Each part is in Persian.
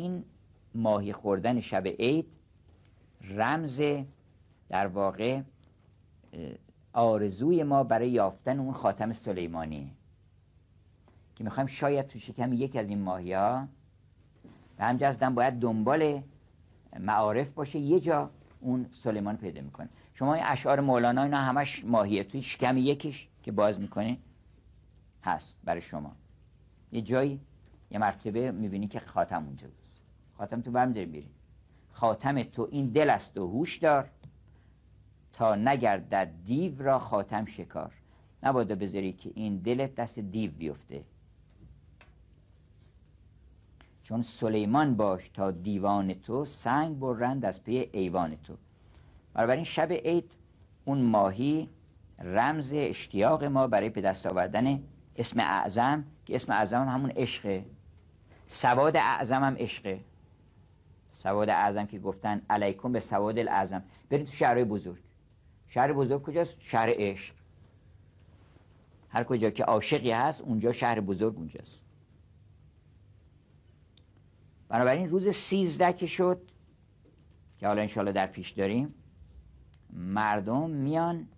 این ماهی خوردن شب عید رمز در واقع آرزوی ما برای یافتن اون خاتم سلیمانی که میخوایم شاید تو شکم یکی از این ماهی ها و همجردن باید دنبال معارف باشه یه جا اون سلیمان پیدا میکنه شما این اشعار مولانا اینا همش ماهیه توی شکم یکیش که باز میکنه هست برای شما یه جایی یه مرتبه میبینی که خاتم اونجا بود خاتم تو برمیداری میری خاتم تو این دل است و هوش دار تا نگردد دیو را خاتم شکار نباید بذاری که این دلت دست دیو بیفته چون سلیمان باش تا دیوان تو سنگ برند از پی ایوان تو این شب عید اون ماهی رمز اشتیاق ما برای به دست آوردن اسم اعظم که اسم اعظم همون عشقه سواد اعظم هم عشقه سواد اعظم که گفتن علیکم به سواد الاعظم برید تو شهرهای بزرگ شهر بزرگ کجاست شهر عشق هر کجا که عاشقی هست اونجا شهر بزرگ اونجاست بنابراین روز سیزده که شد که حالا انشالله در پیش داریم مردم میان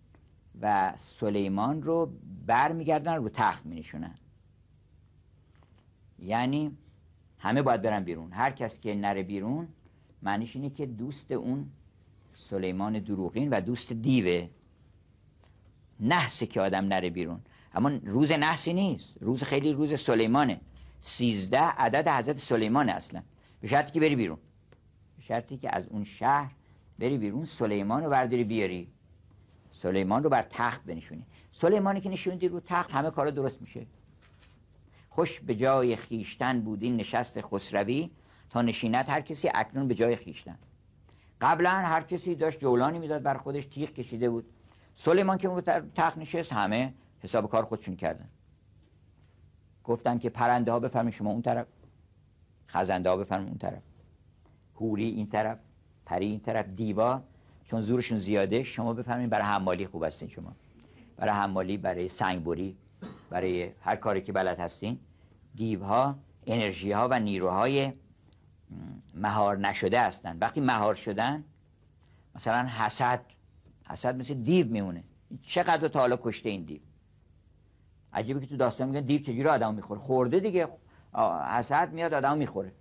و سلیمان رو برمیگردن رو تخت می نشونن. یعنی همه باید برن بیرون هر کس که نره بیرون معنیش اینه که دوست اون سلیمان دروغین و دوست دیوه نحسه که آدم نره بیرون اما روز نحسی نیست روز خیلی روز سلیمانه سیزده عدد حضرت سلیمان اصلا به شرطی که بری بیرون به شرطی که از اون شهر بری بیرون سلیمان رو برداری بیاری سلیمان رو بر تخت بنشونی سلیمانی که نشوندی رو تخت همه کارا درست میشه خوش به جای خیشتن بود این نشست خسروی تا نشینت هر کسی اکنون به جای خیشتن قبلا هر کسی داشت جولانی میداد بر خودش تیغ کشیده بود سلیمان که تخت نشست همه حساب کار خودشون کردن گفتن که پرنده ها بفرمین شما اون طرف خزنده ها بفرمین اون طرف هوری این طرف پری این طرف دیوا چون زورشون زیاده شما بفرمین برای حمالی خوب هستین شما برای حمالی برای سنگبری برای هر کاری که بلد هستین دیوها انرژی ها و نیروهای مهار نشده هستند وقتی مهار شدن مثلا حسد حسد مثل دیو میمونه چقدر تا حالا کشته این دیو عجیبه که تو داستان میگن دیو چجوری آدم میخوره خورده دیگه حسد میاد آدم میخوره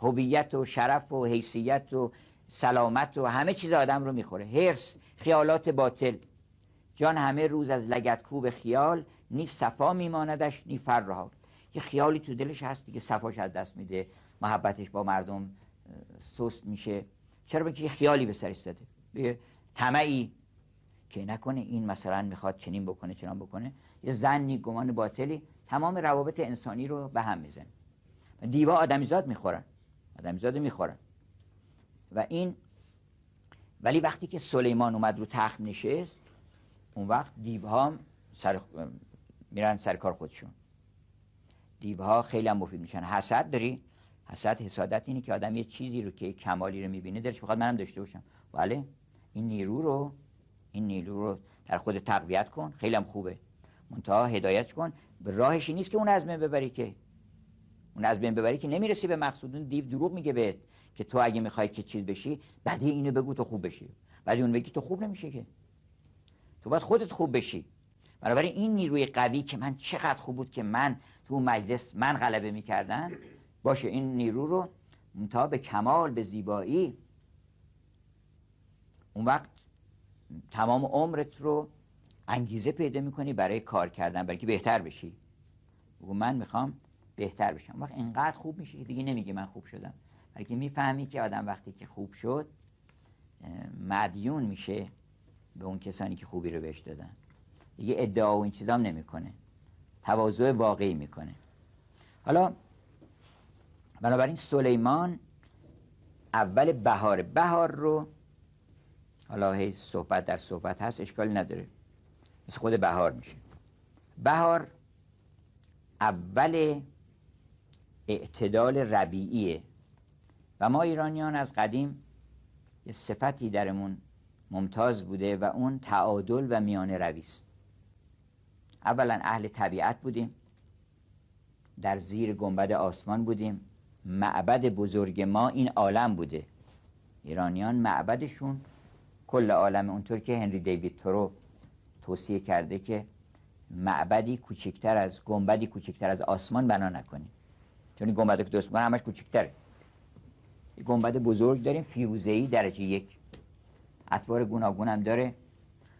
هویت و شرف و حیثیت و سلامت و همه چیز آدم رو میخوره هرس خیالات باطل جان همه روز از کوب خیال نی صفا میماندش نی فرها یه خیالی تو دلش هست که صفاش از دست میده محبتش با مردم سست میشه چرا که یه خیالی به سرش زده یه طمعی که نکنه این مثلا میخواد چنین بکنه چنان بکنه یه زنی گمان باطلی تمام روابط انسانی رو به هم میزنه دیوا آدمیزاد میخورن آدمیزاد میخورن و این ولی وقتی که سلیمان اومد رو تخت نشست اون وقت دیوها سر میرن سر کار خودشون دیوها خیلی هم مفید میشن حسد داری حسد حسادت اینه که آدم یه چیزی رو که کمالی رو میبینه دلش میخواد منم داشته باشم ولی؟ بله، این نیرو رو این نیرو رو در خود تقویت کن خیلی هم خوبه منتها هدایت کن به راهش نیست که اون از بین ببری که اون از بین ببری که نمیرسی به مقصود اون دیو دروغ میگه بهت که تو اگه میخوای که چیز بشی بعد اینو بگو تو خوب بشی بعد اون بگی تو خوب نمیشه که تو باید خودت خوب بشی بنابراین این نیروی قوی که من چقدر خوب بود که من تو مجلس من غلبه میکردن باشه این نیرو رو تا به کمال به زیبایی اون وقت تمام عمرت رو انگیزه پیدا میکنی برای کار کردن برای که بهتر بشی بگو من میخوام بهتر بشم وقت اینقدر خوب میشه که دیگه نمیگه من خوب شدم بلکه میفهمی که آدم وقتی که خوب شد مدیون میشه به اون کسانی که خوبی رو بهش دادن دیگه ادعا و این چیزام نمیکنه تواضع واقعی میکنه حالا بنابراین سلیمان اول بهار بهار رو حالا هی صحبت در صحبت هست اشکالی نداره مثل خود بهار میشه بهار اول اعتدال ربیعیه و ما ایرانیان از قدیم یه صفتی درمون ممتاز بوده و اون تعادل و میان روی اولا اهل طبیعت بودیم در زیر گنبد آسمان بودیم معبد بزرگ ما این عالم بوده ایرانیان معبدشون کل عالم اونطور که هنری دیوید ترو توصیه کرده که معبدی کوچکتر از گنبدی کوچکتر از آسمان بنا نکنیم چون گنبد که درست همش کوچکتره گنبد بزرگ داریم فیروزه‌ای درجه یک اطوار هم داره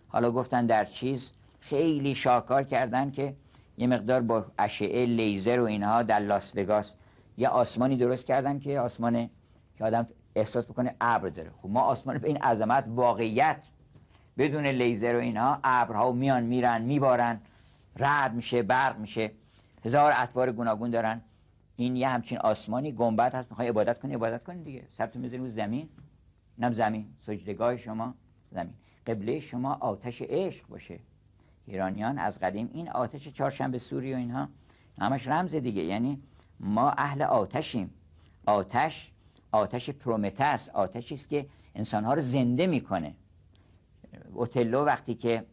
حالا گفتن در چیز خیلی شاکار کردن که یه مقدار با اشعه لیزر و اینها در لاس وگاس یه آسمانی درست کردن که آسمان که آدم احساس بکنه ابر داره خب ما آسمان به این عظمت واقعیت بدون لیزر و اینها ابرها میان میرن میبارن رد میشه برق میشه هزار اطوار گوناگون دارن این یه همچین آسمانی گنبد هست میخوای عبادت کنی عبادت کنی دیگه سرتو میذاری زمین نم زمین سجدگاه شما زمین قبله شما آتش عشق باشه ایرانیان از قدیم این آتش چهارشنبه سوری و اینها همش رمز دیگه یعنی ما اهل آتشیم آتش آتش پرومته آتشی است که انسانها رو زنده میکنه اوتلو وقتی که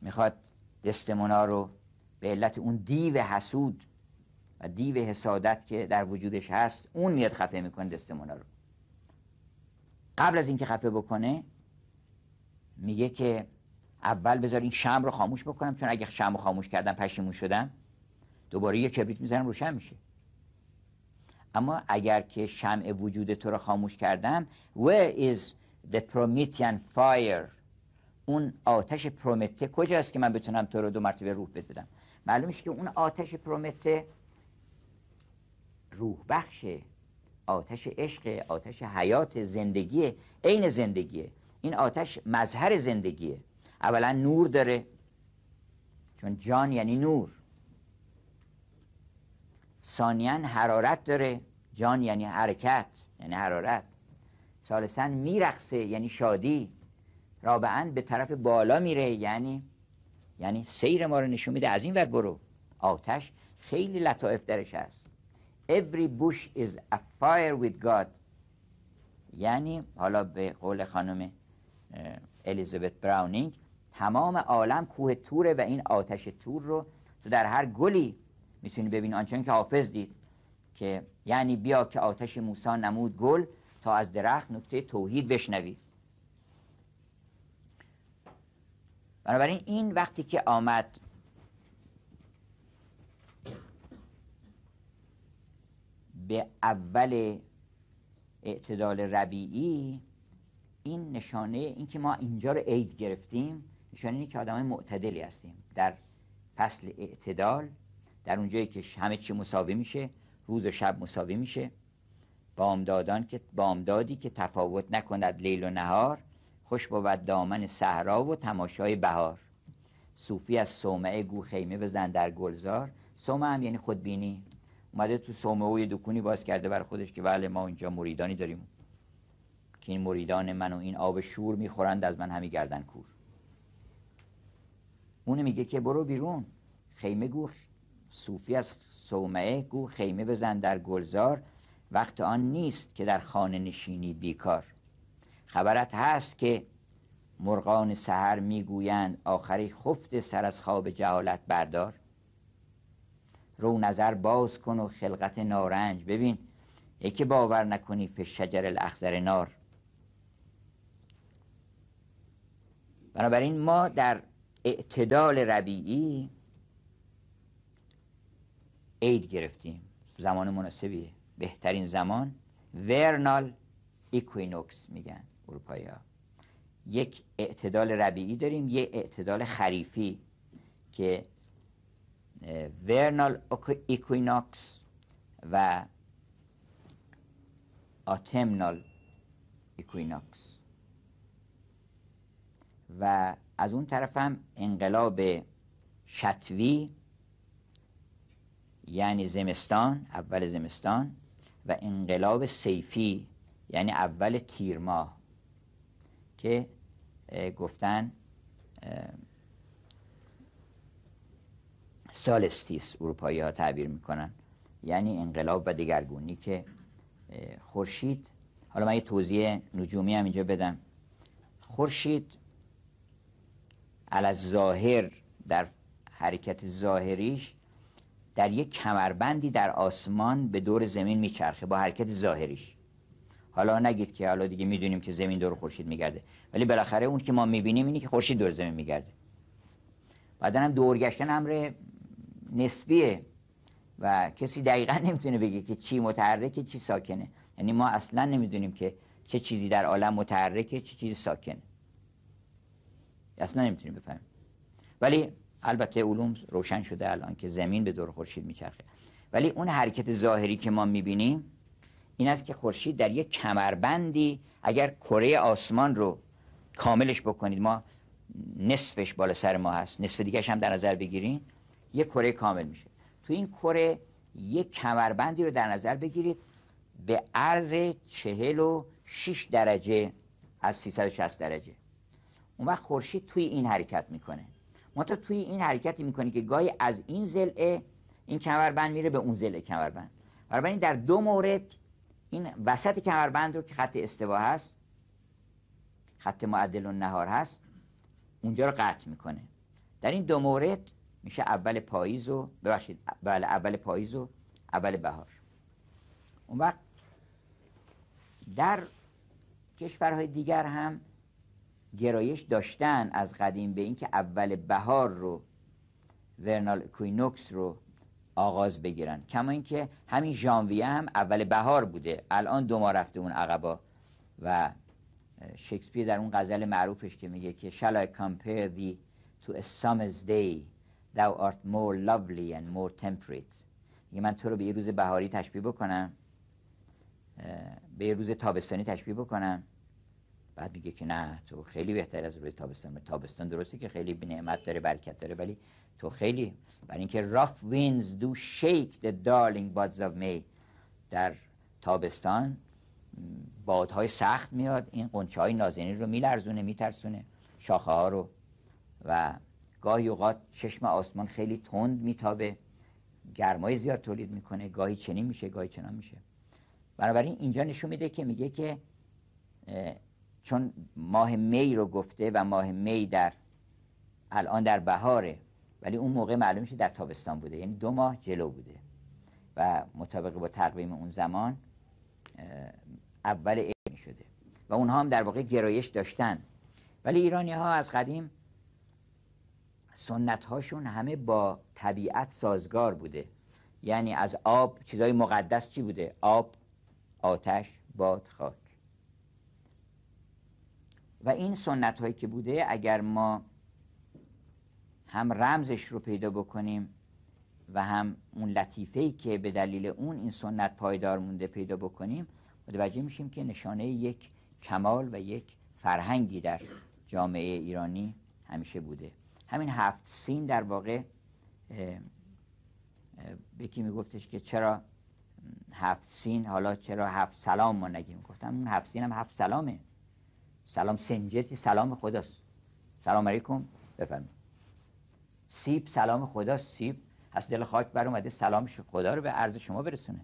میخواد دستمونا رو به علت اون دیو حسود و دیو حسادت که در وجودش هست اون میاد خفه میکنه دستمونا رو قبل از اینکه خفه بکنه میگه که اول بذار این شم رو خاموش بکنم چون اگه شم رو خاموش کردم پشیمون شدم دوباره یه کبریت میزنم روشن میشه اما اگر که شمع وجود تو رو خاموش کردم where is the Promethean fire اون آتش پرومته کجاست که من بتونم تو رو دو مرتبه روح بدم معلوم که اون آتش پرومته روح بخشه آتش عشق آتش حیات زندگی عین زندگیه این آتش مظهر زندگیه اولا نور داره چون جان یعنی نور ثانیا حرارت داره جان یعنی حرکت یعنی حرارت سالسن میرقصه یعنی شادی رابعا به طرف بالا میره یعنی یعنی سیر ما رو نشون میده از این ور برو آتش خیلی لطائف درش هست every bush is fire with God یعنی حالا به قول خانم الیزابت براونینگ تمام عالم کوه توره و این آتش تور رو تو در هر گلی میتونی ببین آنچنان که حافظ دید که یعنی بیا که آتش موسی نمود گل تا از درخت نکته توحید بشنوی بنابراین این وقتی که آمد به اول اعتدال ربیعی این نشانه اینکه ما اینجا رو عید گرفتیم نشانه اینه که آدم معتدلی هستیم در فصل اعتدال در اونجایی که همه چی مساوی میشه روز و شب مساوی میشه بامدادان که بامدادی که تفاوت نکند لیل و نهار خوش بود دامن صحرا و تماشای بهار صوفی از صومعه گو خیمه بزن در گلزار صومعه هم یعنی خودبینی اومده تو سومه و یه دکونی باز کرده بر خودش که بله ما اینجا مریدانی داریم که این مریدان من و این آب شور میخورند از من همی گردن کور اون میگه که برو بیرون خیمه گو صوفی از سومه گو خیمه بزن در گلزار وقت آن نیست که در خانه نشینی بیکار خبرت هست که مرغان سهر میگویند آخری خفت سر از خواب جهالت بردار رو نظر باز کن و خلقت نارنج ببین یکی باور نکنی فی شجر الاخضر نار بنابراین ما در اعتدال ربیعی عید گرفتیم زمان مناسبیه بهترین زمان ورنال ایکوینوکس میگن اروپایی ها یک اعتدال ربیعی داریم یک اعتدال خریفی که ورنال ایکویناکس و آتمنال ایکویناکس و از اون طرف هم انقلاب شتوی یعنی زمستان اول زمستان و انقلاب سیفی یعنی اول تیر ماه که گفتن سالستیس اروپایی ها تعبیر میکنن یعنی انقلاب و دیگرگونی که خورشید حالا من یه توضیح نجومی هم اینجا بدم خورشید علظاهر ظاهر در حرکت ظاهریش در یک کمربندی در آسمان به دور زمین میچرخه با حرکت ظاهریش حالا نگید که حالا دیگه میدونیم که زمین دور خورشید میگرده ولی بالاخره اون که ما میبینیم اینی که خورشید دور زمین میگرده بعدا هم دورگشتن امر نسبیه و کسی دقیقا نمیتونه بگه که چی متحرکه چی ساکنه یعنی ما اصلا نمیدونیم که چه چیزی در عالم متحرکه چه چیزی ساکنه اصلا نمیتونیم بفهمیم ولی البته علوم روشن شده الان که زمین به دور خورشید میچرخه ولی اون حرکت ظاهری که ما میبینیم این است که خورشید در یک کمربندی اگر کره آسمان رو کاملش بکنید ما نصفش بالا سر ما هست نصف دیگه هم در نظر بگیریم یه کره کامل میشه تو این کره یک کمربندی رو در نظر بگیرید به عرض و شیش درجه از 360 درجه اون وقت خورشید توی این حرکت میکنه ما تو توی این حرکتی میکنه که گاهی از این زلعه این کمربند میره به اون زلعه کمربند این در دو مورد این وسط کمربند رو که خط استوا هست خط معدل و نهار هست اونجا رو قطع میکنه در این دو مورد میشه اول پاییز و ببخشید بله اول پاییز و اول بهار اون وقت در کشورهای دیگر هم گرایش داشتن از قدیم به اینکه اول بهار رو ورنال کوینوکس رو آغاز بگیرن کما اینکه همین ژانویه هم اول بهار بوده الان دو ماه رفته اون عقبا و شکسپیر در اون غزل معروفش که میگه که shall I compare thee to a summer's day Thou art more lovely and more temperate یه یعنی من تو رو به یه روز بهاری تشبیه بکنم به یه روز تابستانی تشبیه بکنم بعد میگه که نه تو خیلی بهتر از روز تابستان تابستان درسته که خیلی نعمت داره برکت داره ولی تو خیلی برای اینکه rough winds do shake the darling buds of May در تابستان بادهای سخت میاد این قنچه های نازنین رو میلرزونه میترسونه شاخه ها رو و گاهی اوقات چشم آسمان خیلی تند میتابه گرمای زیاد تولید میکنه گاهی چنین میشه گاهی چنان میشه بنابراین اینجا نشون میده که میگه که چون ماه می رو گفته و ماه می در الان در بهاره ولی اون موقع معلوم میشه در تابستان بوده یعنی دو ماه جلو بوده و مطابق با تقویم اون زمان اول می شده و اونها هم در واقع گرایش داشتن ولی ایرانی ها از قدیم سنت هاشون همه با طبیعت سازگار بوده یعنی از آب چیزای مقدس چی بوده آب آتش باد خاک و این سنت هایی که بوده اگر ما هم رمزش رو پیدا بکنیم و هم اون لطیفه که به دلیل اون این سنت پایدار مونده پیدا بکنیم متوجه میشیم که نشانه یک کمال و یک فرهنگی در جامعه ایرانی همیشه بوده همین هفت سین در واقع یکی میگفتش که چرا هفت سین حالا چرا هفت سلام ما نگیم گفتم اون هفت سین هم هفت سلامه سلام سنجتی سلام خداست سلام علیکم بفرمایید سیب سلام خداست سیب از دل خاک بر اومده سلام خدا رو به عرض شما برسونه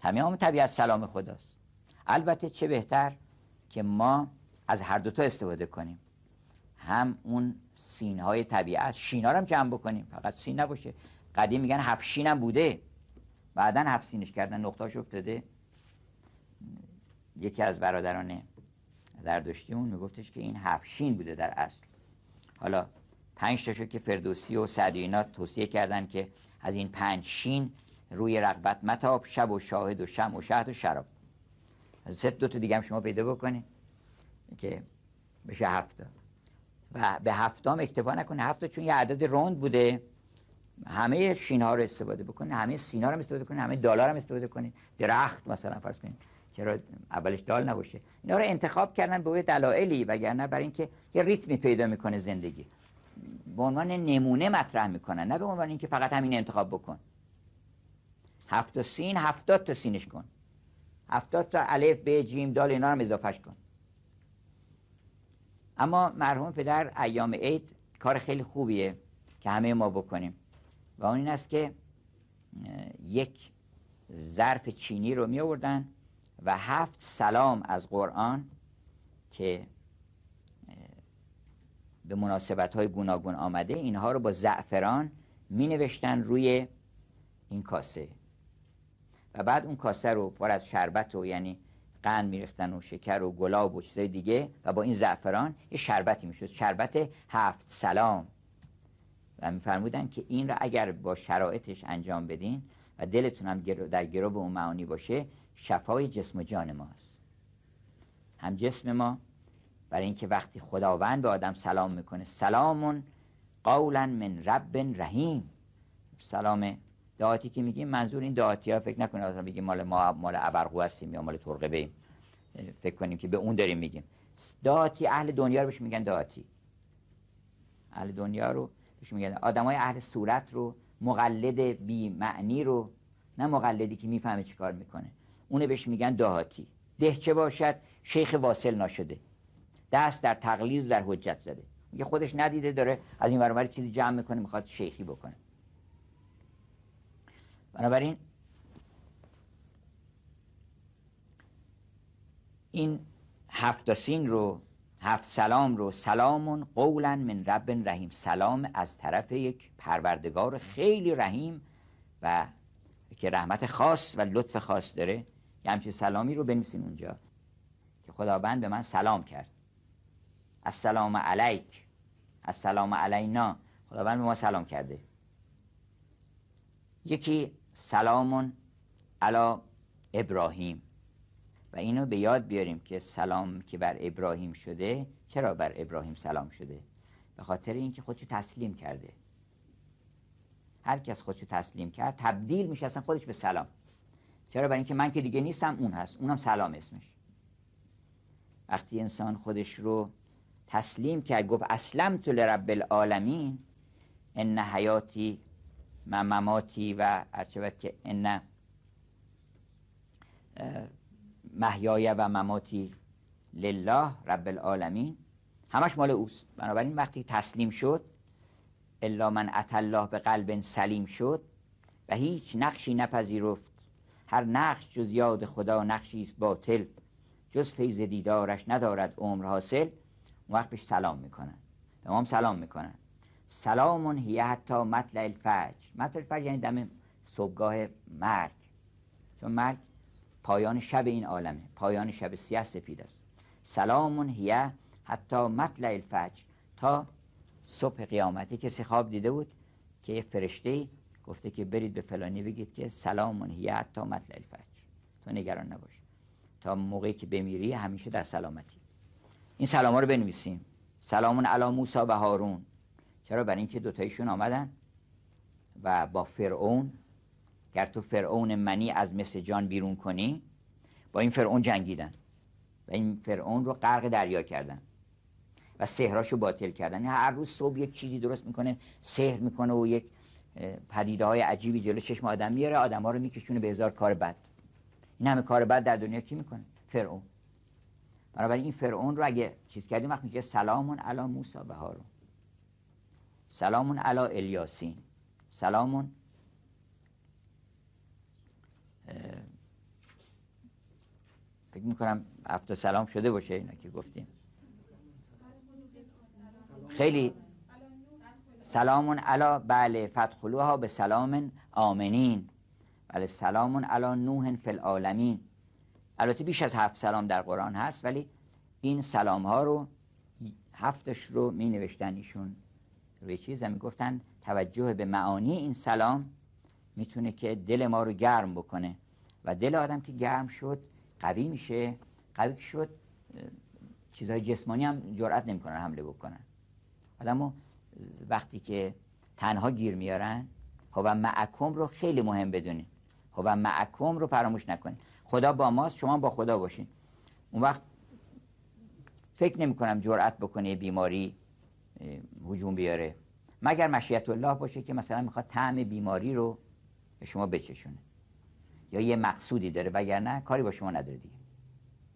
تمام طبیعت سلام خداست البته چه بهتر که ما از هر دوتا استفاده کنیم هم اون سین های طبیعت شینا رو هم جمع بکنیم فقط سین نباشه قدیم میگن هفت شین هم بوده بعدا هفت سینش کردن نقطاش افتاده یکی از برادران زردشتی اون میگفتش که این هفت شین بوده در اصل حالا پنج تاشو که فردوسی و سعدی توصیه کردن که از این پنج شین روی رقبت متاب شب و شاهد و شم و شهد و شراب از سه دو دیگه هم شما پیدا بکنید که بشه هفته. و به هفتم اکتفا نکنه هفته چون یه عدد روند بوده همه شین رو استفاده بکنه همه سینا رو استفاده کنه همه دلار هم استفاده کنید درخت مثلا فرض کنید چرا اولش دال نباشه اینا رو انتخاب کردن به دلایلی وگرنه برای اینکه یه ریتمی پیدا میکنه زندگی به عنوان نمونه مطرح میکنن نه به عنوان اینکه فقط همین انتخاب بکن هفت سین هفتاد تا سینش کن هفتاد تا الف ب جیم دال اینا رو اضافهش کن اما مرحوم پدر ایام عید کار خیلی خوبیه که همه ما بکنیم و اون این است که یک ظرف چینی رو می آوردن و هفت سلام از قرآن که به مناسبت های گوناگون آمده اینها رو با زعفران می نوشتن روی این کاسه و بعد اون کاسه رو پر از شربت و یعنی قند میریختن و شکر و گلاب و چیزای دیگه و با این زعفران یه شربتی میشد شربت هفت سلام و میفرمودن که این را اگر با شرایطش انجام بدین و دلتون هم در گرو اون معانی باشه شفای جسم و جان ماست هم جسم ما برای اینکه وقتی خداوند به آدم سلام میکنه سلامون قولا من رب رحیم سلام دعاتی که میگیم منظور این دعاتی ها فکر نکنید مثلا بگیم مال ما مال ابرقو هستیم یا مال ترقبه ایم فکر کنیم که به اون داریم میگیم دعاتی اهل دنیا رو بهش میگن دعاتی اهل دنیا رو بهش میگن های اهل صورت رو مقلد بی معنی رو نه مقلدی که میفهمه چیکار میکنه اونو بهش میگن دهاتی دهچه باشد شیخ واصل ناشده دست در تقلید در حجت زده میگه خودش ندیده داره از این ورانور چیزی جمع میکنه میخواد شیخی بکنه بنابراین این هفت سین رو هفت سلام رو سلامون قولا من رب رحیم سلام از طرف یک پروردگار خیلی رحیم و که رحمت خاص و لطف خاص داره یه همچین سلامی رو بنویسین اونجا که خداوند به من سلام کرد السلام علیک السلام علینا خداوند به ما سلام کرده یکی سلام علی ابراهیم و اینو به یاد بیاریم که سلام که بر ابراهیم شده چرا بر ابراهیم سلام شده به خاطر اینکه خودشو تسلیم کرده هر کس خودشو تسلیم کرد تبدیل میشه اصلا خودش به سلام چرا برای اینکه من که دیگه نیستم اون هست اونم سلام اسمش وقتی انسان خودش رو تسلیم کرد گفت اسلم تو لرب العالمین ان حیاتی مماتی و شود که ان محیای و مماتی لله رب العالمین همش مال اوست بنابراین وقتی تسلیم شد الا من الله به قلب سلیم شد و هیچ نقشی نپذیرفت هر نقش جز یاد خدا نقشی است باطل جز فیض دیدارش ندارد عمر حاصل اون وقت بهش سلام میکنن تمام سلام میکنن سلامون هیه حتی مطلع الفجر مطلع الفجر یعنی دم صبحگاه مرگ چون مرگ پایان شب این عالمه پایان شب سیست است. سلامون هیه حتی مطلع الفجر تا صبح قیامتی کسی خواب دیده بود که یه فرشته گفته که برید به فلانی بگید که سلامون هیه حتی مطلع الفجر تو نگران نباش تا موقعی که بمیری همیشه در سلامتی این سلام رو بنویسیم سلامون علی موسی و هارون چرا برای اینکه دوتایشون آمدن و با فرعون گر تو فرعون منی از مثل جان بیرون کنی با این فرعون جنگیدن و این فرعون رو غرق دریا کردن و سهراشو باطل کردن یعنی هر روز صبح یک چیزی درست میکنه سحر میکنه و یک پدیده های عجیبی جلو چشم آدم میاره آدم ها رو میکشونه به هزار کار بد این همه کار بد در دنیا کی میکنه فرعون برای این فرعون رو اگه چیز کردیم وقت میگه سلامون علی موسی و سلامون علا الیاسین سلامون فکر میکنم افتا سلام شده باشه اینا که گفتیم خیلی سلامون علا بله فتخلوها به سلام آمنین بله سلامون علا نوح فی العالمین البته بیش از هفت سلام در قرآن هست ولی این سلام ها رو هفتش رو می ایشون روی چیز هم میگفتن توجه به معانی این سلام میتونه که دل ما رو گرم بکنه و دل آدم که گرم شد قوی میشه قوی که شد چیزهای جسمانی هم جرأت نمیکنن حمله بکنن آدمو وقتی که تنها گیر میارن هو خب معکم رو خیلی مهم بدونید هو خب معکم رو فراموش نکنید خدا با ماست شما با خدا باشین اون وقت فکر نمی کنم جرأت بکنه بیماری هجوم بیاره مگر مشیت الله باشه که مثلا میخواد طعم بیماری رو به شما بچشونه یا یه مقصودی داره نه کاری با شما نداره دیگه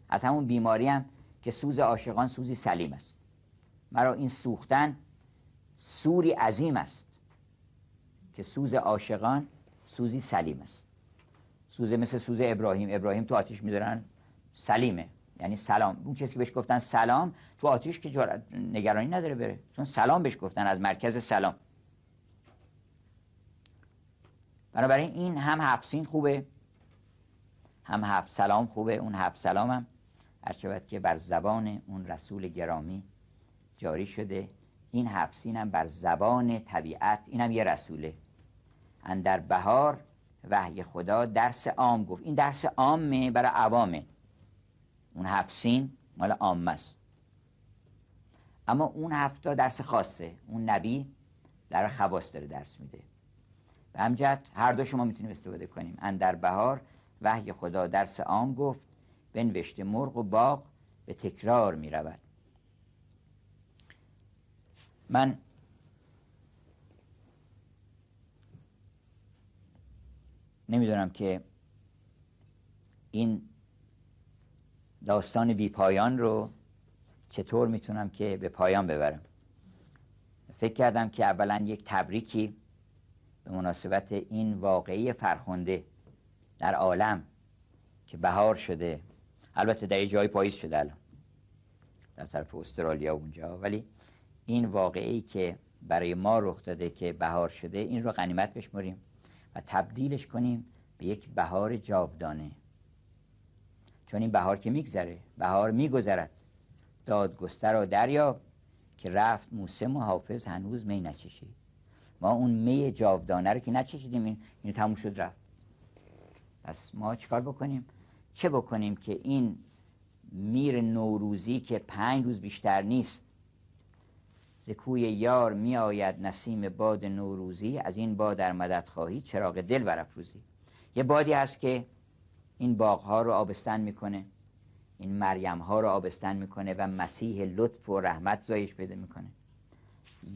از همون بیماری هم که سوز عاشقان سوزی سلیم است مرا این سوختن سوری عظیم است که سوز عاشقان سوزی سلیم است سوز مثل سوز ابراهیم ابراهیم تو آتیش میذارن سلیمه یعنی سلام اون کسی بهش گفتن سلام تو آتیش که جارت نگرانی نداره بره چون سلام بهش گفتن از مرکز سلام بنابراین این هم هفت خوبه هم هفت سلام خوبه اون هفت سلام هم شود که بر زبان اون رسول گرامی جاری شده این هفت هم بر زبان طبیعت این هم یه رسوله اندر بهار وحی خدا درس عام گفت این درس عامه برای عوامه اون هفت سین مال عامه است اما اون هفتا درس خاصه اون نبی در خواست داره درس میده به همجد هر دو شما میتونیم استفاده کنیم اندر بهار وحی خدا درس عام گفت بنوشته مرغ و باغ به تکرار میرود من نمیدونم که این داستان بی پایان رو چطور میتونم که به پایان ببرم فکر کردم که اولا یک تبریکی به مناسبت این واقعی فرخنده در عالم که بهار شده البته در جای پاییز شده الان در طرف استرالیا و اونجا ولی این واقعی که برای ما رخ داده که بهار شده این رو غنیمت بشمریم و تبدیلش کنیم به یک بهار جاودانه چون این بهار که میگذره بهار میگذرد دادگستر را دریا که رفت موسم و حافظ هنوز می نچشید ما اون می جاودانه رو که نچشیدیم این اینو تموم شد رفت پس ما چیکار بکنیم چه بکنیم که این میر نوروزی که پنج روز بیشتر نیست ز کوی یار می آید نسیم باد نوروزی از این باد در مدد خواهی چراغ دل برافروزی یه بادی هست که این باغ ها رو آبستن میکنه این مریم ها رو آبستن میکنه و مسیح لطف و رحمت زایش پیدا میکنه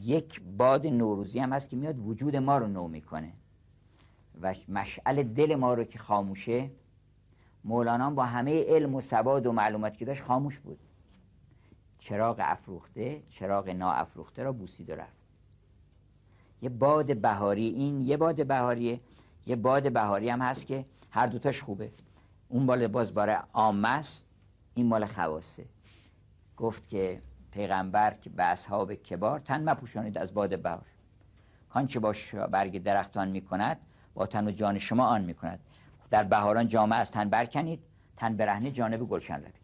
یک باد نوروزی هم هست که میاد وجود ما رو نو میکنه و مشعل دل ما رو که خاموشه مولانا با همه علم و سواد و معلومات که داشت خاموش بود چراغ افروخته چراغ ناافروخته را بوسید و رفت یه باد بهاری این یه باد بهاریه یه باد بهاری هم هست که هر دوتاش خوبه اون مال باز برای آمس این مال خواسته گفت که پیغمبر که به اصحاب کبار تن مپوشانید از باد بهار کانچه با برگ درختان میکند با تن و جان شما آن میکند در بهاران جامعه از تن برکنید تن برهنه جانب گلشن روید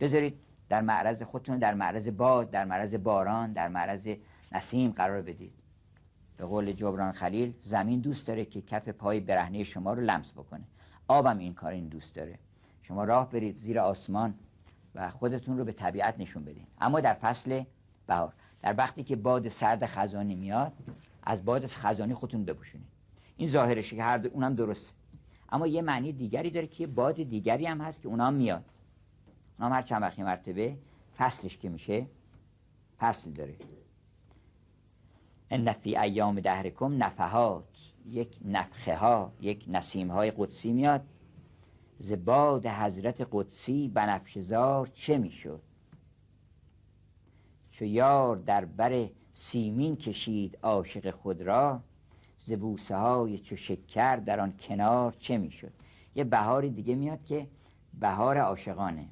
بذارید در معرض خودتون در معرض باد در معرض باران در معرض نسیم قرار بدید به قول جبران خلیل زمین دوست داره که کف پای برهنه شما رو لمس بکنه آبم این کار این دوست داره شما راه برید زیر آسمان و خودتون رو به طبیعت نشون بدین اما در فصل بهار در وقتی که باد سرد خزانی میاد از باد خزانی خودتون بپوشونید این ظاهرشه که هر اونم درسته اما یه معنی دیگری داره که یه باد دیگری هم هست که اونام میاد اونام هر چند وقتی مرتبه فصلش که میشه فصل داره ان فی ایام دهرکم نفحات یک نفخه ها یک نسیم های قدسی میاد زباد حضرت قدسی بنفشزار چه میشد چو یار در بر سیمین کشید عاشق خود را ز بوسه های چو شکر در آن کنار چه میشد یه بهاری دیگه میاد که بهار عاشقانه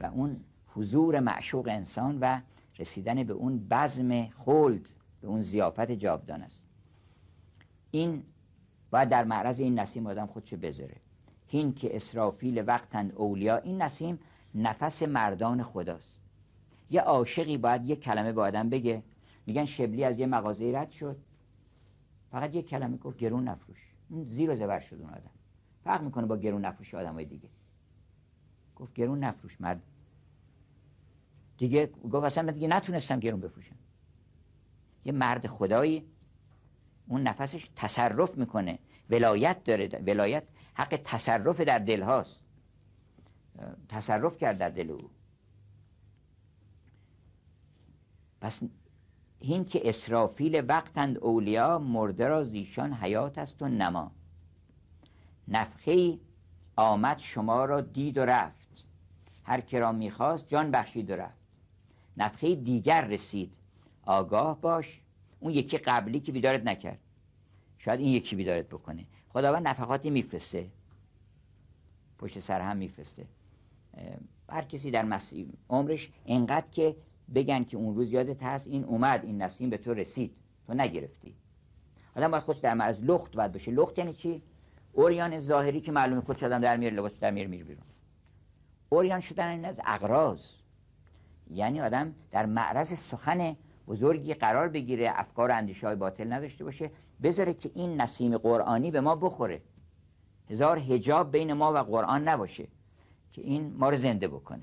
و اون حضور معشوق انسان و رسیدن به اون بزم خلد به اون زیافت جاودان است این باید در معرض این نسیم آدم چه بذاره هین که اسرافیل وقتن اولیا این نسیم نفس مردان خداست یه عاشقی باید یه کلمه به آدم بگه میگن شبلی از یه مغازه رد شد فقط یه کلمه گفت گرون نفروش اون زیر و زبر شد اون آدم فرق میکنه با گرون نفروش آدم های دیگه گفت گرون نفروش مرد دیگه گفت اصلا دیگه نتونستم گرون بفروشم یه مرد خدایی اون نفسش تصرف میکنه ولایت داره ولایت حق تصرف در دل هاست تصرف کرد در دل او پس این که اسرافیل وقتند اولیا مرده را زیشان حیات است و نما نفخی آمد شما را دید و رفت هر کرا را میخواست جان بخشید و رفت نفخه دیگر رسید آگاه باش اون یکی قبلی که بیدارت نکرد شاید این یکی بیدارت بکنه خداوند نفقاتی میفرسته پشت سر هم میفرسته هر کسی در مسیح عمرش انقدر که بگن که اون روز یادت هست این اومد این نسیم به تو رسید تو نگرفتی آدم باید خودش در از لخت باید باشه لخت یعنی چی اوریان ظاهری که معلومه خود آدم در میر لباس در میر میره بیرون اوریان شدن این از اغراض یعنی آدم در معرض سخن بزرگی قرار بگیره افکار و اندیشه های باطل نداشته باشه بذاره که این نسیم قرآنی به ما بخوره هزار هجاب بین ما و قرآن نباشه که این ما رو زنده بکنه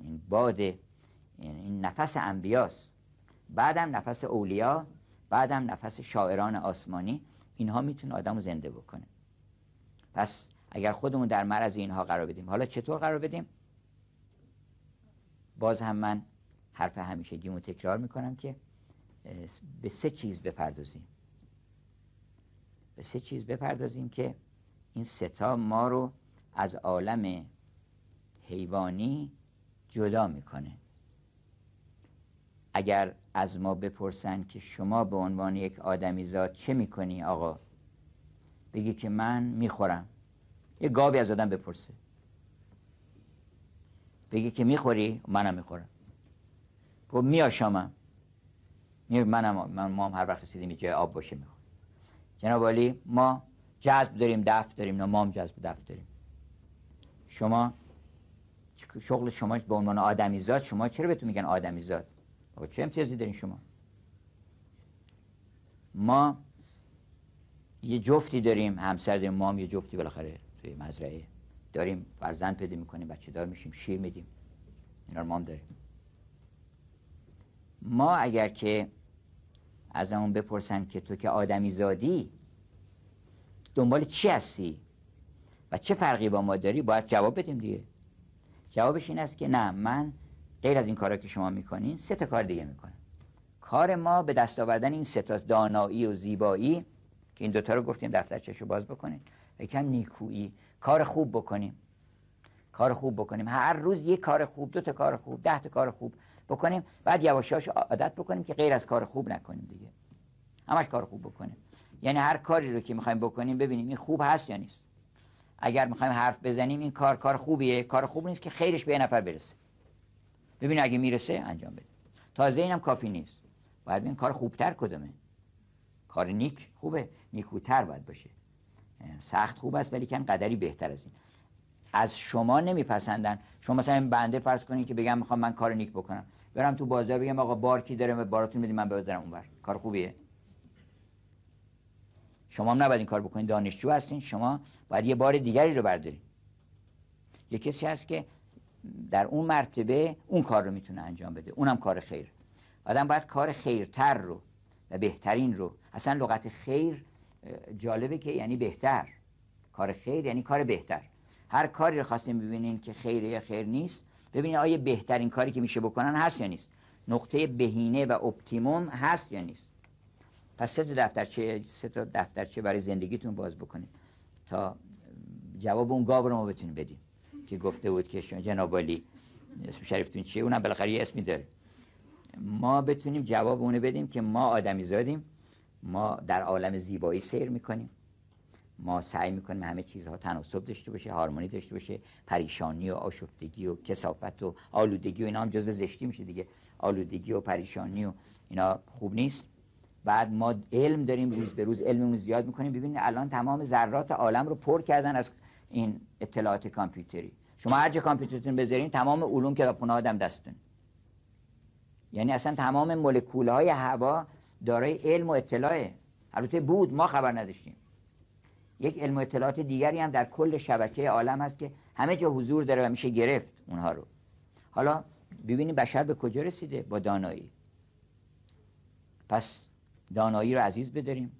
این باد یعنی این نفس انبیاس بعدم نفس اولیا بعدم نفس شاعران آسمانی اینها میتونه آدم رو زنده بکنه پس اگر خودمون در معرض اینها قرار بدیم حالا چطور قرار بدیم باز هم من حرف همیشه گیمو تکرار میکنم که به سه چیز بپردازیم به سه چیز بپردازیم که این ستا ما رو از عالم حیوانی جدا میکنه اگر از ما بپرسن که شما به عنوان یک آدمی زاد چه میکنی آقا بگی که من میخورم یه گاوی از آدم بپرسه بگی که میخوری منم میخورم گفت می منم من هم هر وقت رسیدیم جای آب باشه میخوام جناب علی ما جذب داریم دفت داریم نه هم جذب دفت داریم شما شغل شما به عنوان آدمیزاد شما چرا بهتون میگن آدمیزاد آقا چه امتیازی دارین شما ما یه جفتی داریم همسر داریم هم یه جفتی بالاخره توی مزرعه داریم فرزند پیدا میکنیم بچه دار میشیم شیر میدیم اینا رو هم داریم ما اگر که از اون بپرسن که تو که آدمی زادی دنبال چی هستی و چه فرقی با ما داری باید جواب بدیم دیگه جوابش این است که نه من غیر از این کارا که شما میکنین سه تا کار دیگه میکنم کار ما به دست آوردن این سه تا دانایی و زیبایی که این دوتا رو گفتیم دفترچش رو باز بکنید یکم نیکویی کار خوب بکنیم کار خوب بکنیم هر روز یک کار خوب دو تا کار خوب ده تا کار خوب بکنیم بعد یواشاش عادت بکنیم که غیر از کار خوب نکنیم دیگه همش کار خوب بکنیم یعنی هر کاری رو که میخوایم بکنیم ببینیم این خوب هست یا نیست اگر میخوایم حرف بزنیم این کار کار خوبیه کار خوب نیست که خیرش به یه نفر برسه ببین اگه میرسه انجام بده تازه اینم کافی نیست باید این کار خوبتر کدومه کار نیک خوبه نیکوتر باید باشه سخت خوب است ولی کن قدری بهتر از این از شما نمیپسندن شما مثلا بنده فرض کنید که بگم میخوام من کار نیک بکنم برم تو بازار بگم آقا بار کی داره باراتون میدیم من بذارم اونور کار خوبیه شما هم نباید این کار بکنید دانشجو هستین شما باید یه بار دیگری رو بردارید یه کسی هست که در اون مرتبه اون کار رو میتونه انجام بده اونم کار خیر آدم باید کار خیرتر رو و بهترین رو اصلا لغت خیر جالبه که یعنی بهتر کار خیر یعنی کار بهتر هر کاری رو خواستیم ببینین که خیر یا خیر نیست ببینید آیا بهترین کاری که میشه بکنن هست یا نیست نقطه بهینه و اپتیموم هست یا نیست پس سه تا دفترچه سه تا دفترچه برای زندگیتون باز بکنید تا جواب اون گاو رو ما بتونیم بدیم که گفته بود که جناب علی اسم شریفتون چیه اونم بالاخره یه اسمی داره ما بتونیم جواب اونو بدیم که ما آدمی زادیم ما در عالم زیبایی سیر میکنیم ما سعی میکنیم همه چیزها تناسب داشته باشه هارمونی داشته باشه پریشانی و آشفتگی و کسافت و آلودگی و اینا هم جزو زشتی میشه دیگه آلودگی و پریشانی و اینا خوب نیست بعد ما علم داریم روز به روز علممون زیاد میکنیم ببینید الان تمام ذرات عالم رو پر کردن از این اطلاعات کامپیوتری شما هر چه کامپیوترتون بذارین تمام علوم کتابخونه آدم دستتون یعنی اصلا تمام مولکولهای هوا دارای علم و اطلاعه البته بود ما خبر نداشتیم یک علم و اطلاعات دیگری هم در کل شبکه عالم هست که همه جا حضور داره و میشه گرفت اونها رو حالا ببینیم بشر به کجا رسیده با دانایی پس دانایی رو عزیز بداریم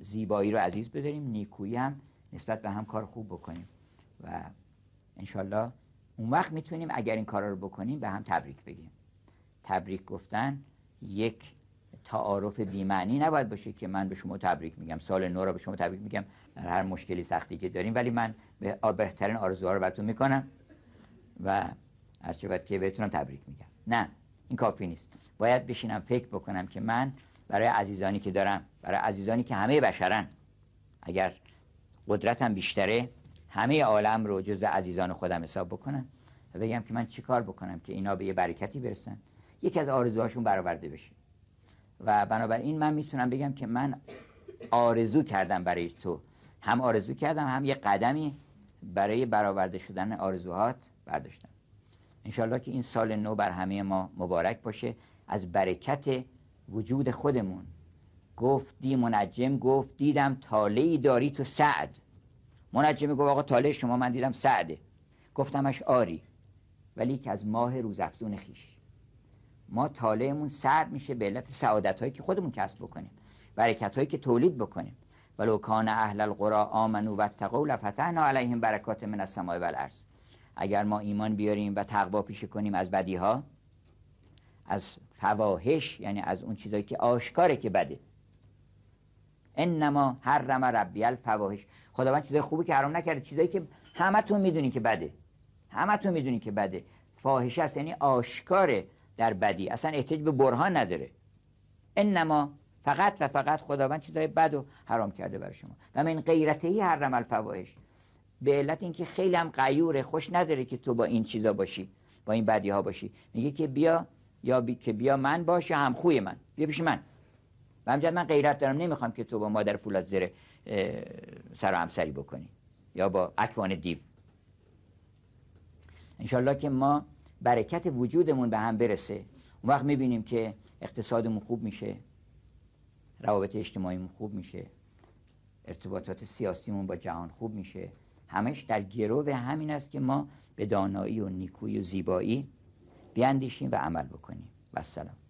زیبایی رو عزیز بداریم نیکویی هم نسبت به هم کار خوب بکنیم و انشالله اون وقت میتونیم اگر این کارا رو بکنیم به هم تبریک بگیم تبریک گفتن یک تعارف معنی نباید باشه که من به شما تبریک میگم سال نو رو به شما تبریک میگم هر مشکلی سختی که داریم ولی من به بهترین آرزوها رو براتون میکنم و از شبت که بهتونم تبریک میگم نه این کافی نیست باید بشینم فکر بکنم که من برای عزیزانی که دارم برای عزیزانی که همه بشرن اگر قدرتم بیشتره همه عالم رو جز عزیزان خودم حساب بکنم و بگم که من چیکار بکنم که اینا به یه برکتی برسن یکی از آرزوهاشون برآورده بشه و بنابراین من میتونم بگم که من آرزو کردم برای تو هم آرزو کردم هم یه قدمی برای برآورده شدن آرزوهات برداشتم انشالله که این سال نو بر همه ما مبارک باشه از برکت وجود خودمون گفتی منجم گفت دیدم تالهی داری تو سعد منجم گفت آقا تاله شما من دیدم سعده گفتمش آری ولی که از ماه روزافزون خیش ما تالهمون سعد میشه به علت سعادت هایی که خودمون کسب بکنیم برکت هایی که تولید بکنیم ولو کان اهل القرا آمنو و لفتحنا علیهم برکات من السماء والارض اگر ما ایمان بیاریم و تقوا پیشه کنیم از بدی ها از فواحش یعنی از اون چیزایی که آشکاره که بده انما حرم ربی الفواحش خداوند چیزای خوبی که حرام نکرده چیزایی که همتون میدونی که بده همتون میدونی که بده فاحشه است یعنی آشکاره در بدی اصلا احتیاج به برهان نداره انما فقط و فقط خداوند چیزای بد و حرام کرده برای شما و من غیرته ای حرم الفواحش به علت اینکه خیلی هم قیوره خوش نداره که تو با این چیزا باشی با این بدی ها باشی میگه که بیا یا بی که بیا من باشه هم خوی من بیا پیش من و همجد من غیرت دارم نمیخوام که تو با مادر فولاد زره سر همسری بکنی یا با اکوان دیو انشالله که ما برکت وجودمون به هم برسه اون وقت میبینیم که اقتصادمون خوب میشه روابط اجتماعیمون خوب میشه ارتباطات سیاسیمون با جهان خوب میشه همش در گرو همین است که ما به دانایی و نیکوی و زیبایی بیاندیشیم و عمل بکنیم و سلام